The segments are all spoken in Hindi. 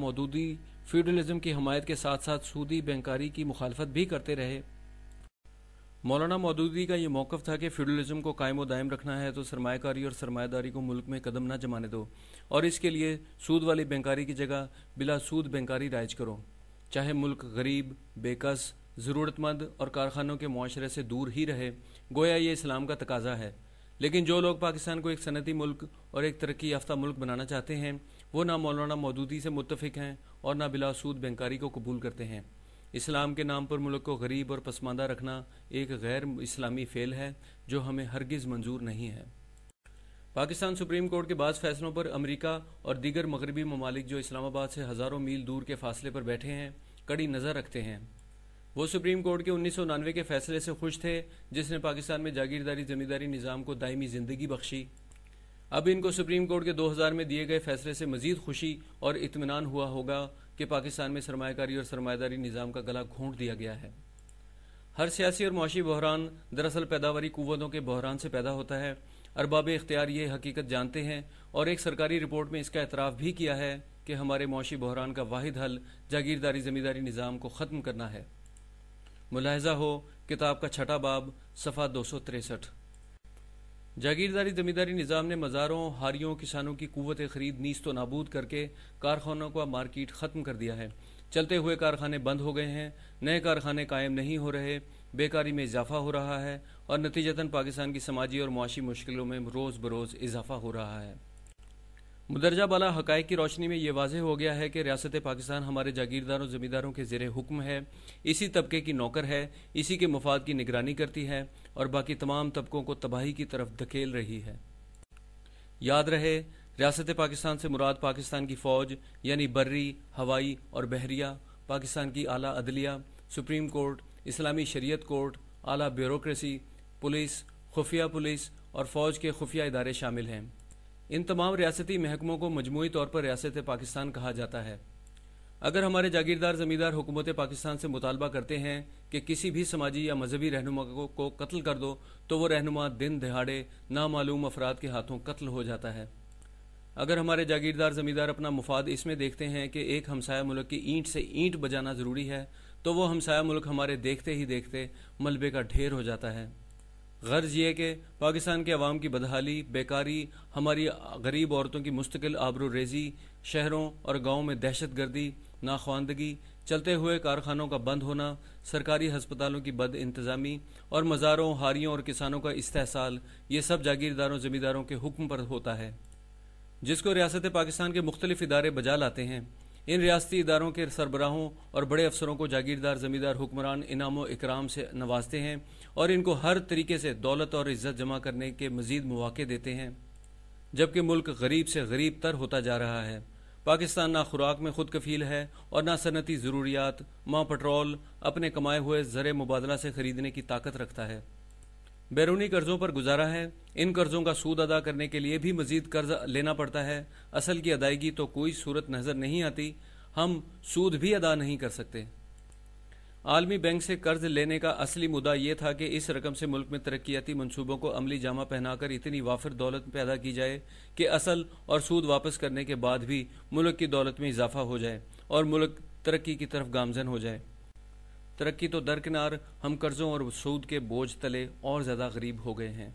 मौदूदी फ्यूडलिज्म की हमायत के साथ साथ सूदी बैंकारी की मुखालफत भी करते रहे मौलाना मौदूदी का यह मौक़ था कि फ्यूडलिज्म को कायम व दायम रखना है तो सरमाकारी और सरमादारी को मुल्क में कदम ना जमाने दो और इसके लिए सूद वाली बैंकारी की जगह बिला सूद बैंकारी राइज करो चाहे मुल्क गरीब बेकस ज़रूरतमंद और कारखानों के माशरे से दूर ही रहे गोया ये इस्लाम का तकाजा है लेकिन जो लोग पाकिस्तान को एक सनती मुल्क और एक तरक्की याफ्ता मुल्क बनाना चाहते हैं वो ना मौलाना मौदूदी से मुतफ़ हैं और ना बिलासूद बेंकारी को कबूल करते हैं इस्लाम के नाम पर मुल्क को गरीब और पसमानदा रखना एक गैर इस्लामी फ़ेल है जो हमें हरगिज़ मंजूर नहीं है पाकिस्तान सुप्रीम कोर्ट के बाद फैसलों पर अमरीका और दीगर मगरबी ममालिक जो इस्लामाबाद से हज़ारों मील दूर के फासले पर बैठे हैं कड़ी नज़र रखते हैं वो सुप्रीम कोर्ट के उन्नीस के फैसले से खुश थे जिसने पाकिस्तान में जागीरदारी जमींदारी निज़ाम को दायमी ज़िंदगी बख्शी अब इनको सुप्रीम कोर्ट के 2000 में दिए गए फैसले से मजीद खुशी और इतमान हुआ होगा कि पाकिस्तान में सरमाकारी और सरमादारी निज़ाम का गला घोंट दिया गया है हर सियासी और मुशी बहरान दरअसल पैदावारी कुतों के बहरान से पैदा होता है अरबाब इख्तियार ये हकीकत जानते हैं और एक सरकारी रिपोर्ट में इसका एतराफ़ भी किया है कि हमारे मुशी बहरान का वाहिद हल जागीरदारी ज़मींदारी निज़ाम को ख़त्म करना है मुलाहजा हो किताब का छठा बाब सफ़ा दो सौ तिरसठ जागीरदारी जमींदारी निज़ाम ने मज़ारों हारियों किसानों की कुत खरीद नीस तो नाबूद करके कारखानों का मार्किट ख़त्म कर दिया है चलते हुए कारखाने बंद हो गए हैं नए कारखाने कायम नहीं हो रहे बेकारी में इजाफा हो रहा है और नतीजतन पाकिस्तान की समाजी और मुआशी मुश्किलों में रोज़ बरोज़ इजाफा हो रहा है मुदरजा बाला हक की रोशनी में यह वाजह हो गया है कि रियासत पाकिस्तान हमारे जागीरदारों ज़मींदारों के जेर हुक्म है इसी तबके की नौकर है इसी के मफाद की निगरानी करती है और बाकी तमाम तबकों को तबाही की तरफ धकेल रही है याद रहे रियासत पाकिस्तान से मुराद पाकिस्तान की फ़ौज यानी बर्री हवाई और बहरिया पाकिस्तान की आला अदलिया सुप्रीम कोर्ट इस्लामी शरीयत कोर्ट आला ब्यूरोसी पुलिस खुफिया पुलिस और फ़ौज के खुफिया इदारे शामिल हैं इन तमाम रियासती महकमों को मजमू तौर पर रियासत पाकिस्तान कहा जाता है अगर हमारे जागीरदार ज़मींदार हुकूमत पाकिस्तान से मुतालबा करते हैं कि किसी भी समाजी या मजहबी रहनुमा को, को कत्ल कर दो तो वह रहनुमा दिन दिहाड़े नामालूम अफराद के हाथों कत्ल हो जाता है अगर हमारे जागीरदार ज़मींदार अपना मुफाद इसमें देखते हैं कि एक हमसाया मुल्क की ईंट से ईंट बजाना ज़रूरी है तो वह हमसाया मुल्क हमारे देखते ही देखते मलबे का ढेर हो जाता है गर्ज ये कि पाकिस्तान के अवाम की बदहाली बेकारी हमारी गरीब औरतों की मुस्तकिल आबरू रेजी शहरों और गाँव में दहशत गर्दी नाख्वानदगी चलते हुए कारखानों का बंद होना सरकारी हस्पतालों की बद इंतज़ामी और मज़ारों हारियों और किसानों का इस्तेसाल ये सब जागीरदारों ज़मींदारों के हुक्म पर होता है जिसको रियासत पाकिस्तान के मुख्तलिफ इदारे बजा लाते हैं इन रियासती इदारों के सरबराहों और बड़े अफसरों को जागीरदार जमींदार हुक्मरान इनाम इकराम से नवाजते हैं और इनको हर तरीके से दौलत और इज्जत जमा करने के मजीद मौाक़े देते हैं जबकि मुल्क गरीब से गरीब तर होता जा रहा है पाकिस्तान ना खुराक में खुद कफील है और ना सनती ज़रूरियात माँ पेट्रोल अपने कमाए हुए ज़र मुबादला से ख़रीदने की ताकत रखता है बैरूनी कर्जों पर गुजारा है इन कर्जों का सूद अदा करने के लिए भी मजीद कर्ज लेना पड़ता है असल की अदायगी तो कोई सूरत नजर नहीं आती हम सूद भी अदा नहीं कर सकते आलमी बैंक से कर्ज लेने का असली मुद्दा यह था कि इस रकम से मुल्क में तरक्याती मनसूबों को अमली जामा पहनाकर इतनी वाफिर दौलत पैदा की जाए कि असल और सूद वापस करने के बाद भी मुल्क की दौलत में इजाफा हो जाए और मुल्क तरक्की की तरफ गामजन हो जाए तरक्की तो दरकिनार हम कर्जों और सूद के बोझ तले और ज़्यादा गरीब हो गए हैं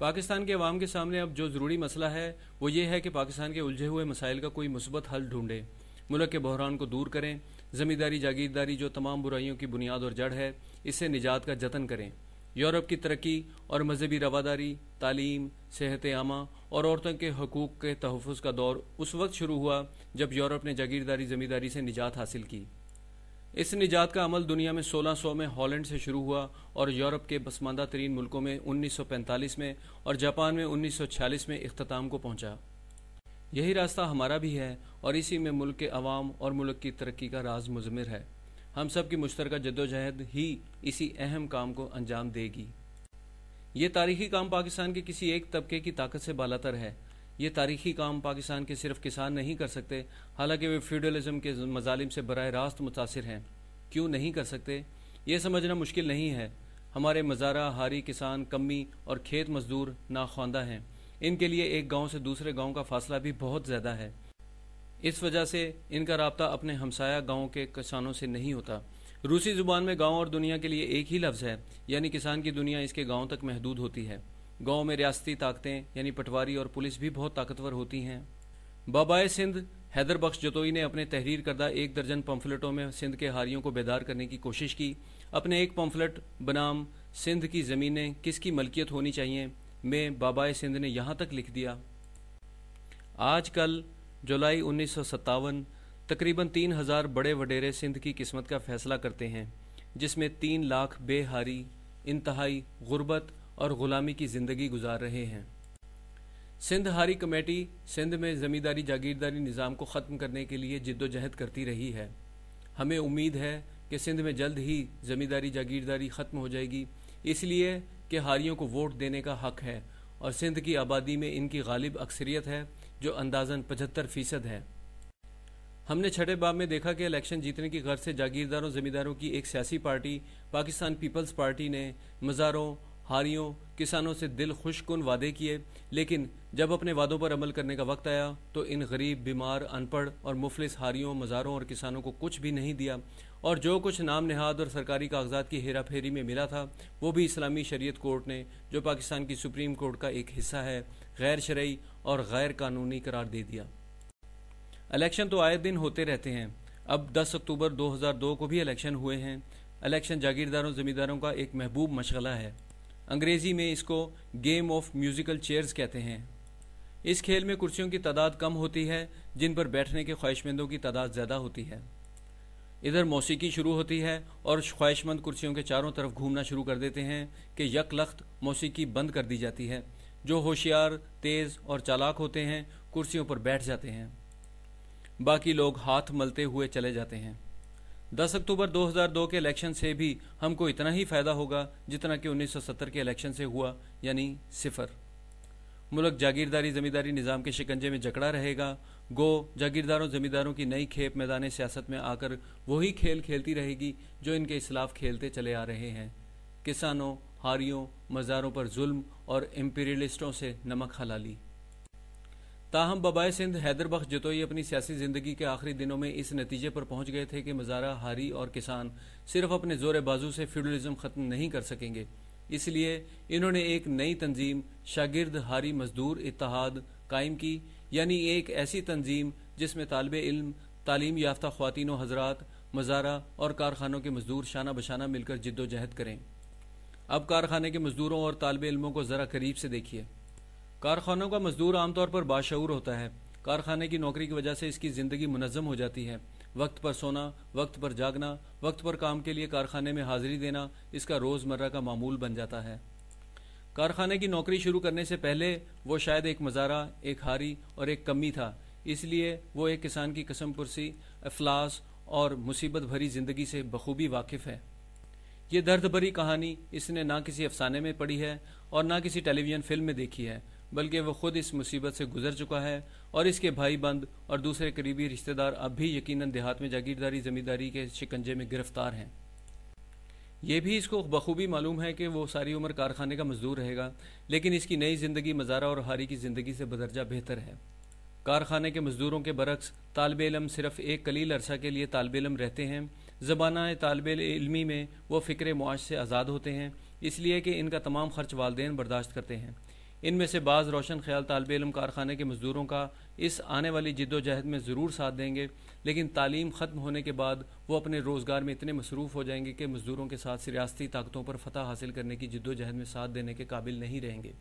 पाकिस्तान के अवाम के सामने अब जो ज़रूरी मसला है वो ये है कि पाकिस्तान के उलझे हुए मसाइल का कोई मुस्बत हल ढूंढे मुल्क के बहरान को दूर करें ज़मींदारी जागीरदारी जो तमाम बुराइयों की बुनियाद और जड़ है इससे निजात का जतन करें यूरोप की तरक्की और मजहबी रवादारी तालीम सेहत आमा और औरतों के हकूक़ के तहफ़ का दौर उस वक्त शुरू हुआ जब यूरोप ने जागीरदारी ज़मींदारी से निजात हासिल की इस निजात का अमल दुनिया में 1600 में हॉलैंड से शुरू हुआ और यूरोप के पसमानदा तरीन मुल्कों में 1945 में और जापान में 1946 में अख्ताम को पहुंचा यही रास्ता हमारा भी है और इसी में मुल्क के अवाम और मुल्क की तरक्की का राज मुजमिर है हम सब की मुश्तर जद्दोजहद ही इसी अहम काम को अंजाम देगी ये तारीखी काम पाकिस्तान के किसी एक तबके की ताकत से बालातर है ये तारीखी काम पाकिस्तान के सिर्फ किसान नहीं कर सकते हालांकि वे फ्यूडलिज्म के मजालिम से बरह रास्त मुतासर हैं क्यों नहीं कर सकते ये समझना मुश्किल नहीं है हमारे मज़ारा हारी किसान कमी और खेत मजदूर नाख्वानदा हैं इनके लिए एक गांव से दूसरे गांव का फासला भी बहुत ज़्यादा है इस वजह से इनका रबता अपने हमसाया गाँव के किसानों से नहीं होता रूसी ज़ुबान में गाँव और दुनिया के लिए एक ही लफ्ज़ है यानी किसान की दुनिया इसके गाँव तक महदूद होती है गांव में रियासती ताकतें यानी पटवारी और पुलिस भी बहुत ताकतवर होती हैं बाबाए सिंध हैदर बख्श जतोई ने अपने तहरीर करदा एक दर्जन पम्फलेटों में सिंध के हारियों को बेदार करने की कोशिश की अपने एक पम्फलेट बनाम सिंध की ज़मीनें किसकी मलकियत होनी चाहिए में बाबाए सिंध ने यहाँ तक लिख दिया आजकल जुलाई उन्नीस तकरीबन तीन हज़ार बड़े वडेरे सिंध की किस्मत का फैसला करते हैं जिसमें तीन लाख बेहारी इंतहाई गुर्बत और गुलामी की ज़िंदगी गुजार रहे हैं सिंध हारी कमेटी सिंध में ज़मींदारी जागीरदारी निज़ाम को ख़त्म करने के लिए जिद्दोजहद करती रही है हमें उम्मीद है कि सिंध में जल्द ही ज़मींदारी जागीरदारी ख़त्म हो जाएगी इसलिए कि हारियों को वोट देने का हक है और सिंध की आबादी में इनकी गालिब अक्सरियत है जो अंदाजन पचहत्तर फ़ीसद है हमने छठे बाब में देखा कि इलेक्शन जीतने की गर्ज से जागीरदारों ज़मींदारों की एक सियासी पार्टी पाकिस्तान पीपल्स पार्टी ने मज़ारों हारियों किसानों से दिल खुशकुन वादे किए लेकिन जब अपने वादों पर अमल करने का वक्त आया तो इन गरीब बीमार अनपढ़ और मुफलिस हारियों मज़ारों और किसानों को कुछ भी नहीं दिया और जो कुछ नाम नहाद और सरकारी कागजात की हेरा फेरी में मिला था वो भी इस्लामी शरीयत कोर्ट ने जो पाकिस्तान की सुप्रीम कोर्ट का एक हिस्सा है गैर शरय और गैर कानूनी करार दे दिया इलेक्शन तो आए दिन होते रहते हैं अब 10 अक्टूबर 2002 को भी इलेक्शन हुए हैं इलेक्शन जागीरदारों ज़मींदारों का एक महबूब मशगला है अंग्रेज़ी में इसको गेम ऑफ म्यूज़िकल चेयर्स कहते हैं इस खेल में कुर्सियों की तादाद कम होती है जिन पर बैठने के ख्वाहिशमंदों की तादाद ज़्यादा होती है इधर मौसीकी शुरू होती है और ख्वाहिशमंद कुर्सियों के चारों तरफ घूमना शुरू कर देते हैं कि यक लख्त मौसीकी बंद कर दी जाती है जो होशियार तेज़ और चालाक होते हैं कुर्सियों पर बैठ जाते हैं बाकी लोग हाथ मलते हुए चले जाते हैं 10 अक्टूबर 2002 के इलेक्शन से भी हमको इतना ही फ़ायदा होगा जितना कि 1970 के इलेक्शन से हुआ यानी सिफर मुल्क जागीरदारी ज़मींदारी निज़ाम के शिकंजे में जकड़ा रहेगा गो जागीरदारों ज़मींदारों की नई खेप मैदान सियासत में आकर वही खेल खेलती रहेगी जो इनके इसलाफ खेलते चले आ रहे हैं किसानों हारियों मज़ारों पर जुल्म और इम्पीरियलिस्टों से नमक हलाली ताहम बबाए सिंध हैदरबख्श जतोई अपनी सियासी जिंदगी के आखिरी दिनों में इस नतीजे पर पहुंच गए थे कि मजारा हारी और किसान सिर्फ अपने जोर बाजू से फ्यूडलिज्म खत्म नहीं कर सकेंगे इसलिए इन्होंने एक नई तंजीम शागिर्द हारी मजदूर इतिहाद कायम की यानी एक ऐसी तंजीम जिसमें तालब इल्म तालीम याफ्ता खुतिन हजरात मजारा और कारखानों के मजदूर शाना बशाना मिलकर जिद्दोजहद करें अब कारखाने के मजदूरों और तालब इलमों को ज़रा करीब से देखिए कारखानों का मजदूर आमतौर पर बाशूर होता है कारखाने की नौकरी की वजह से इसकी ज़िंदगी मुनज़म हो जाती है वक्त पर सोना वक्त पर जागना वक्त पर काम के लिए कारखाने में हाजिरी देना इसका रोज़मर्रा का मामूल बन जाता है कारखाने की नौकरी शुरू करने से पहले वो शायद एक मज़ारा एक हारी और एक कमी था इसलिए वो एक किसान की कसम पुरसी अफलास और मुसीबत भरी ज़िंदगी से बखूबी वाकिफ़ है ये दर्द भरी कहानी इसने ना किसी अफसाने में पढ़ी है और ना किसी टेलीविज़न फिल्म में देखी है बल्कि वह खुद इस मुसीबत से गुजर चुका है और इसके भाई बंद और दूसरे करीबी रिश्तेदार अब भी यकीनन देहात में जागीरदारी ज़मींदारी के शिकंजे में गिरफ्तार हैं यह भी इसको बखूबी मालूम है कि वह सारी उम्र कारखाने का मजदूर रहेगा लेकिन इसकी नई ज़िंदगी मज़ारा और हारी की ज़िंदगी से बदरजा बेहतर है कारखाने के मज़दूरों के बरक्स तालब इलम सिर्फ एक कलील अरसा के लिए तालब इलम रहते हैं ज़बाना तालब इलमी में वो फ़िक्र मुआश से आज़ाद होते हैं इसलिए कि इनका तमाम खर्च वालदेन बर्दाश्त करते हैं इनमें से बाज़ रोशन ख्याल तालब इलम कारखाने के मज़दूरों का इस आने वाली जद्दोजहद में ज़रूर साथ देंगे लेकिन तालीम ख़त्म होने के बाद वो अपने रोज़गार में इतने मसरूफ़ हो जाएंगे कि मज़दूरों के साथ रियासती ताकतों पर फतह हासिल करने की जद्दोजहद में साथ देने के काबिल नहीं रहेंगे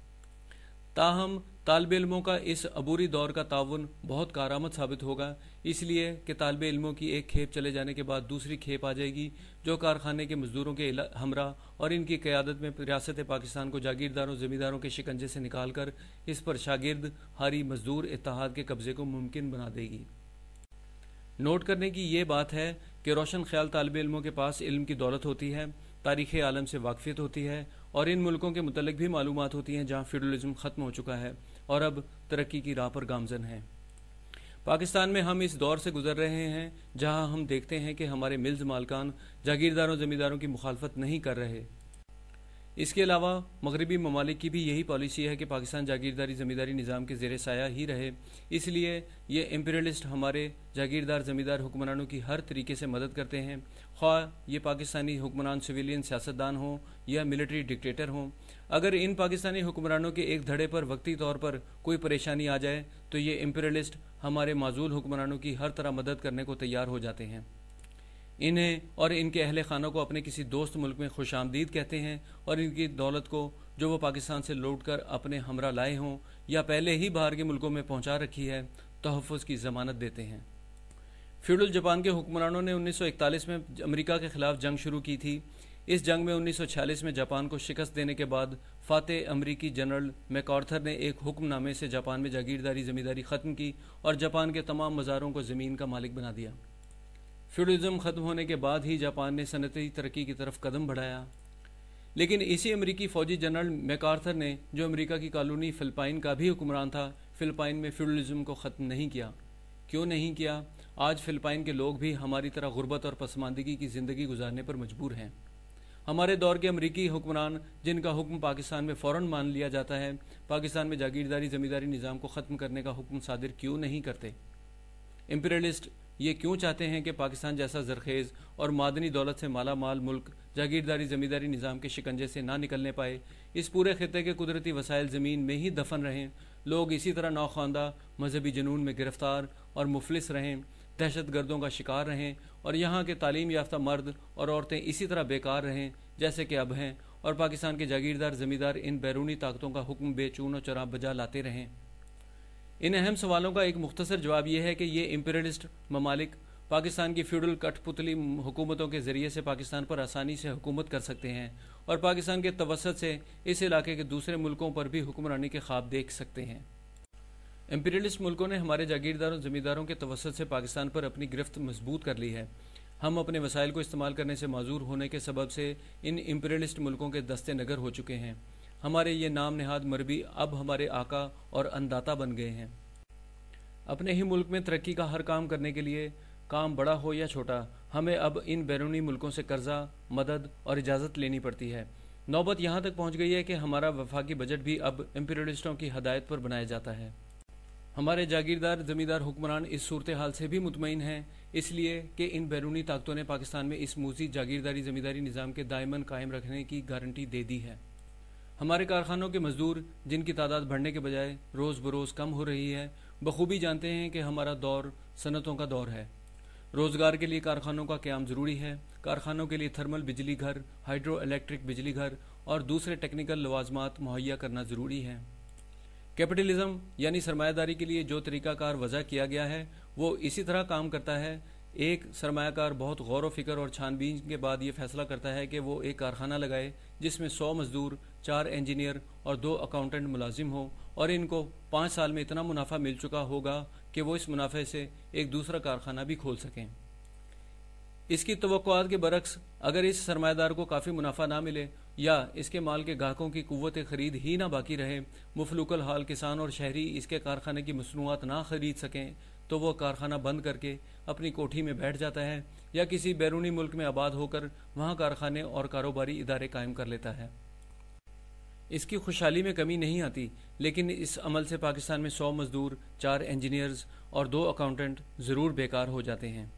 ताहम तालब इलमों का इस अबूरी दौर का ताउन बहुत कारामद साबित होगा इसलिए कि तालब इलमों की एक खेप चले जाने के बाद दूसरी खेप आ जाएगी जो कारखाने के मजदूरों के हमरा और इनकी क़्यादत में रियासत पाकिस्तान को जागीरदारों ज़मींदारों के शिकंजे से निकाल कर इस पर शागिर्द हारी मजदूर इतिहाद के कब्ज़े को मुमकिन बना देगी नोट करने की ये बात है कि रोशन ख्याल तालब इलमों के पास इल्म की दौलत होती है तारीख़ आलम से वाकफियत होती है और इन मुल्कों के मतलब भी मालूम होती हैं जहाँ फेडरलिज्म ख़त्म हो चुका है और अब तरक्की की राह पर गामजन है पाकिस्तान में हम इस दौर से गुजर रहे हैं जहां हम देखते हैं कि हमारे मिल्स मालकान जागीरदारों ज़मींदारों की मुखालफत नहीं कर रहे इसके अलावा मगरबी ममालिक की भी यही पॉलिसी है कि पाकिस्तान जागीरदारी ज़मींदारी निज़ाम के जेर साया ही रहे इसलिए ये इम्पीरियलिस्ट हमारे जागीरदार ज़मींदार हुक्मरानों की हर तरीके से मदद करते हैं ख्वा ये पाकिस्तानी हुक्मरान सिविलियन सियासतदान हों या मिलिट्री डिक्टेटर हों अगर इन पाकिस्तानी हुक्मरानों के एक धड़े पर वक्ती तौर पर कोई परेशानी आ जाए तो ये इम्पीरियलिस्ट हमारे माजूल हुक्मरानों की हर तरह मदद करने को तैयार हो जाते हैं इन्हें और इनके अहल खानों को अपने किसी दोस्त मुल्क में खुश आमदीद कहते हैं और इनकी दौलत को जो वो पाकिस्तान से लौट कर अपने हमरा लाए हों या पहले ही बाहर के मुल्कों में पहुँचा रखी है तहफ़ की ज़मानत देते हैं फ्यूडल जापान के हुक्मरानों ने 1941 में अमेरिका के ख़िलाफ़ जंग शुरू की थी इस जंग में 1946 में जापान को शिकस्त देने के बाद फातह अमरीकी जनरल मैकॉर्थर ने एक हुक्मनामे से जापान में जागीरदारी ज़मींदारी ख़त्म की और जापान के तमाम मज़ारों को ज़मीन का मालिक बना दिया फ्यूडलिज्म ख़त्म होने के बाद ही जापान ने सनती तरक्की की तरफ कदम बढ़ाया लेकिन इसी अमरीकी फ़ौजी जनरल मैकार्थर ने जो अमरीका की कॉलोनी फ़िलपाइन का भी हुक्मरान था फ़िलपाइन में फ्यूडलिज्म को ख़त्म नहीं किया क्यों नहीं किया आज फ़िलपाइन के लोग भी हमारी तरह गुरबत और पसमानदगी की ज़िंदगी गुजारने पर मजबूर हैं हमारे दौर के अमरीकी हुक्मरान जिनका हुक्म पाकिस्तान में फ़ौर मान लिया जाता है पाकिस्तान में जागीरदारी ज़मींदारी निज़ाम को ख़त्म करने का हुक्म सादिर क्यों नहीं करते इम्पीरियलिस्ट ये क्यों चाहते हैं कि पाकिस्तान जैसा जरखेज़ और मादनी दौलत से माला माल मुल्क जागीरदारी ज़मींदारी निज़ाम के शिकंजे से ना निकलने पाए इस पूरे खत्े के कुदरती वसायल ज़मीन में ही दफन रहें लोग इसी तरह नौखानदा मजहबी जुनून में गिरफ्तार और मुफलिस रहें दहशत गर्दों का शिकार रहें और यहाँ के तालीम याफ्ता मर्द और औरतें इसी तरह बेकार रहें जैसे कि अब हैं और पाकिस्तान के जागीरदार ज़मींदार इन बैरूनी ताकतों का हुक्म बेचून और चरा बजा लाते रहें इन अहम सवालों का एक मुख्तर जवाब यह है कि ये इम्पेरियलिस्ट ममालिक पाकिस्तान की फ्यूडल कठपुतली हुकूमतों के ज़रिए से पाकिस्तान पर आसानी से हुकूमत कर सकते हैं और पाकिस्तान के तवसत से इस इलाके के दूसरे मुल्कों पर भी हुक्मरानी के ख्वाब देख सकते हैं एम्पीरियलिस्ट मुल्कों ने हमारे जागीरदारों ज़मींदारों के तवसत से पाकिस्तान पर अपनी गिरफ्त मजबूत कर ली है हम अपने वसाइल को इस्तेमाल करने से माजूर होने के सबब से इन इम्पीरियलिस्ट मुल्कों के दस्ते नगर हो चुके हैं हमारे ये नाम नेहाद मरबी अब हमारे आका और अनदाता बन गए हैं अपने ही मुल्क में तरक्की का हर काम करने के लिए काम बड़ा हो या छोटा हमें अब इन बैरूनी मुल्कों से कर्जा मदद और इजाज़त लेनी पड़ती है नौबत यहाँ तक पहुँच गई है कि हमारा वफाकी बजट भी अब इम्पीरियलिस्टों की हदायत पर बनाया जाता है हमारे जागीरदार जमींदार हुक्मरान इस सूरत हाल से भी मुतमिन हैं इसलिए कि इन बैरूनी ताकतों ने पाकिस्तान में इस मूजी जागीरदारी जमींदारी निज़ाम के दायमन कायम रखने की गारंटी दे दी है हमारे कारखानों के मजदूर जिनकी तादाद बढ़ने के बजाय रोज़ बरोज़ कम हो रही है बखूबी जानते हैं कि हमारा दौर सनतों का दौर है रोज़गार के लिए कारखानों का क्याम ज़रूरी है कारखानों के लिए थर्मल बिजली घर हाइड्रो इलेक्ट्रिक बिजली घर और दूसरे टेक्निकल लवाजमात मुहैया करना ज़रूरी है कैपिटलिज्म यानी सरमायादारी के लिए जो तरीक़ाकार वजह किया गया है वो इसी तरह काम करता है एक सरमाकार बहुत गौर व फिक्र और छानबीन के बाद ये फैसला करता है कि वो एक कारखाना लगाए जिसमें सौ मज़दूर चार इंजीनियर और दो अकाउंटेंट मुलाजिम हों और इनको पाँच साल में इतना मुनाफा मिल चुका होगा कि वो इस मुनाफे से एक दूसरा कारखाना भी खोल सकें इसकी तो के बरक्स अगर इस सरमादार को काफ़ी मुनाफा ना मिले या इसके माल के गाहकों की कुत ख़रीद ही ना बाकी रहे मुफलूकल हाल किसान और शहरी इसके कारखाने की मसनूआत ना ख़रीद सकें तो वह कारखाना बंद करके अपनी कोठी में बैठ जाता है या किसी बैरूनी मुल्क में आबाद होकर वहाँ कारखाने और कारोबारी इदारे कायम कर लेता है इसकी खुशहाली में कमी नहीं आती लेकिन इस अमल से पाकिस्तान में सौ मज़दूर चार इंजीनियर्स और दो अकाउंटेंट ज़रूर बेकार हो जाते हैं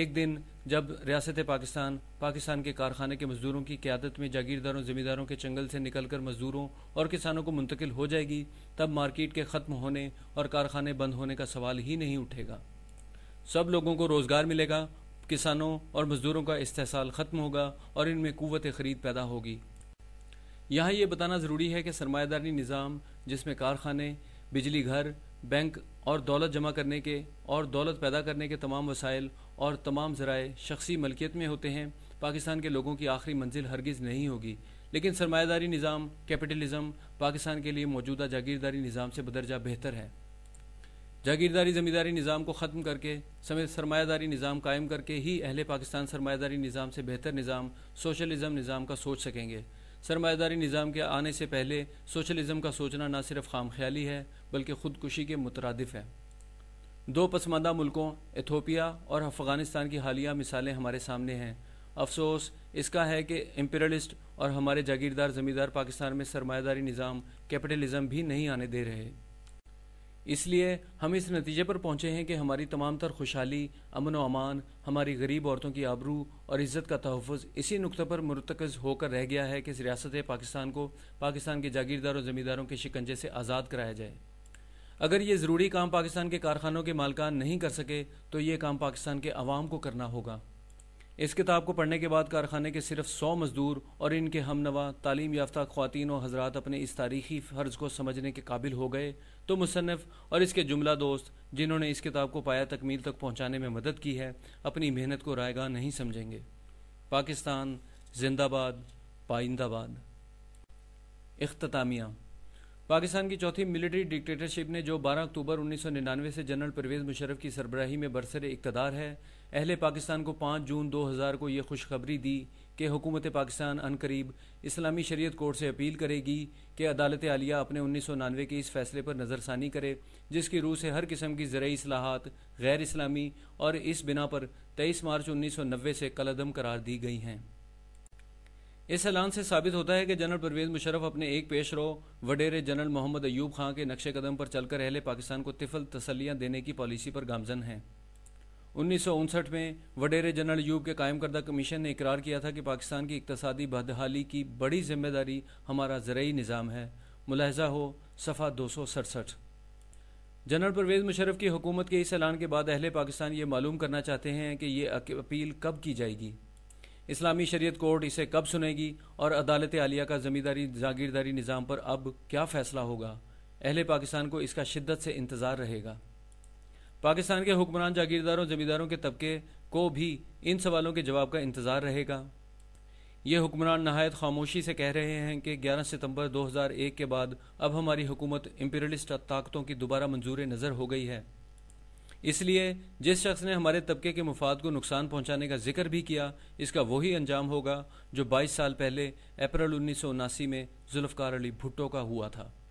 एक दिन जब रियासत पाकिस्तान पाकिस्तान के कारखाने के मज़दूरों की क्यादत में जागीरदारों ज़मींदारों के चंगल से निकलकर मज़दूरों और किसानों को मुंतकिल हो जाएगी तब मार्केट के ख़त्म होने और कारखाने बंद होने का सवाल ही नहीं उठेगा सब लोगों को रोज़गार मिलेगा किसानों और मज़दूरों का इस्तेसाल ख़त्म होगा और इनमें कुत ख़रीद पैदा होगी यहाँ ये बताना ज़रूरी है कि सरमादारी निज़ाम जिसमें कारखाने बिजली घर बैंक और दौलत जमा करने के और दौलत पैदा करने के तमाम वसाइल और तमाम ज़राए शख्सी मलकियत में होते हैं पाकिस्तान के लोगों की आखिरी मंजिल हरगिज़ नहीं होगी लेकिन सरमादारी निज़ाम कैपिटलिज़म पाकिस्तान के लिए मौजूदा जागीरदारी निज़ाम से बदरजा बेहतर है जागीरदारी ज़मींदारी निज़ाम को ख़त्म करके समेत सरमादारी निज़ाम कायम करके ही अहले पाकिस्तान सरमादारी निज़ाम से बेहतर निज़ाम सोशलिज़म निज़ाम का सोच सकेंगे सरमादारी निज़ाम के आने से पहले सोशलिज़म का सोचना न सिर्फ खाम ख्याली है बल्कि ख़ुदकुशी के मुतरद है दो पसमानदा मुल्कों एथोपिया और अफ़गानिस्तान की हालिया मिसालें हमारे सामने हैं अफसोस इसका है कि इम्पीरियलिस्ट और हमारे जागीरदार ज़मींदार पाकिस्तान में सरमादारी निज़ाम कैपिटलिज़म भी नहीं आने दे रहे इसलिए हम इस नतीजे पर पहुंचे हैं कि हमारी तमाम तर खुशहाली अमन व अमान हमारी गरीब औरतों की आबरू और इज़्ज़त का तहफ़ इसी नुक़े पर मरतकज़ होकर रह गया है कि रियासत पाकिस्तान को पाकिस्तान के जागीरदार और ज़मींदारों के शिकंजे से आज़ाद कराया जाए अगर ये ज़रूरी काम पाकिस्तान के कारखानों के मालकान नहीं कर सके तो ये काम पाकिस्तान के अवाम को करना होगा इस किताब को पढ़ने के बाद कारखाने के सिर्फ सौ मजदूर और इनके हमनवा तालीम याफ्ता खुतिन और हजरात अपने इस तारीखी फ़र्ज़ को समझने के काबिल हो गए तो मुसनफ़ और इसके जुमला दोस्त जिन्होंने इस किताब को पाया तकमील तक पहुँचाने में मदद की है अपनी मेहनत को रायगा नहीं समझेंगे पाकिस्तान जिंदाबाद पाइंदाबाद अख्तामिया पाकिस्तान की चौथी मिलिट्री डिक्टेटरशिप ने जो 12 अक्टूबर 1999 से जनरल परवेज़ मुशरफ की सरबराही में बरसर इकतदार है अहल पाकिस्तान को पाँच जून दो हज़ार को यह खुशखबरी दी कि हुकूमत पाकिस्तान अनकरीब इस्लामी शरीयत कोर्ट से अपील करेगी कि अदालत आलिया अपने उन्नीस सौ नानवे के इस फैसले पर नज़रसानी करे जिसकी रूह से हर किस्म की जरिए असलाहत गैर इस्लामी और इस बिना पर तेईस मार्च उन्नीस सौ नब्बे से कलदम करार दी गई हैं इस ऐलान से साबित होता है कि जनरल परवेज मुशरफ अपने एक पेश रो वडेरे जनरल मोहम्मद अयूब खां के नक्शे कदम पर चलकर अहले पाकिस्तान को तिफल तसलियाँ देने की पॉलिसी पर गामजन हैं उन्नीस में वडेरे जनरल यूब के कायम करदा कमीशन ने इकरार किया था कि पाकिस्तान की इकतसादी बदहाली की बड़ी जिम्मेदारी हमारा ज़रूरी निज़ाम है मुलहजा हो सफ़ा दो सौ सड़सठ जनरल परवेज़ मुशरफ की हुकूमत के इस ऐलान के बाद अहल पाकिस्तान ये मालूम करना चाहते हैं कि ये अपील कब की जाएगी इस्लामी शरीयत कोर्ट इसे कब सुनेगी और अदालत आलिया का ज़मींदारी जागीरदारी निज़ाम पर अब क्या फ़ैसला होगा अहल पाकिस्तान को इसका शिद्दत से इंतज़ार रहेगा पाकिस्तान के हुक्मरान जागीरदारों जमींदारों के तबके को भी इन सवालों के जवाब का इंतज़ार रहेगा ये हुक्मरान नहायत खामोशी से कह रहे हैं कि 11 सितंबर 2001 के बाद अब हमारी हुकूमत इम्पीरियलिस्ट ताकतों की दोबारा मंजूर नज़र हो गई है इसलिए जिस शख्स ने हमारे तबके के मुफाद को नुकसान पहुंचाने का जिक्र भी किया इसका वही अंजाम होगा जो 22 साल पहले अप्रैल उन्नीस में जुल्फकार अली भुट्टो का हुआ था